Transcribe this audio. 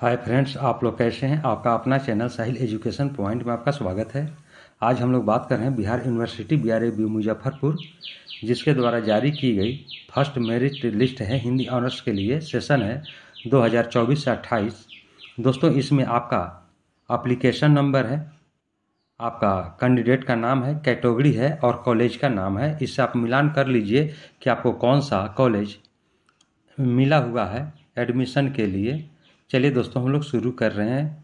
hi friends आप लोग कैसे हैं आपका अपना चैनल साहिल एजुकेशन पॉइंट में आपका स्वागत है आज हम लोग बात कर रहे हैं Bihar university B R A B Muzaffarpur जिसके द्वारा जारी की गई फर्स्ट मेरिट लिस्ट है हिंदी ऑनर्स के लिए सेशन है 2024 से 28 दोस्तों इसमें आपका अप्लीकेशन नंबर है आपका कैंडिडेट का नाम है कैटेगरी है और कॉलेज का नाम है इससे आप मिलान कर लीजिए कि आपको कौन सा कॉलेज मिला हुआ है एडमिशन के लिए चलिए दोस्तों हम लोग शुरू कर रहे हैं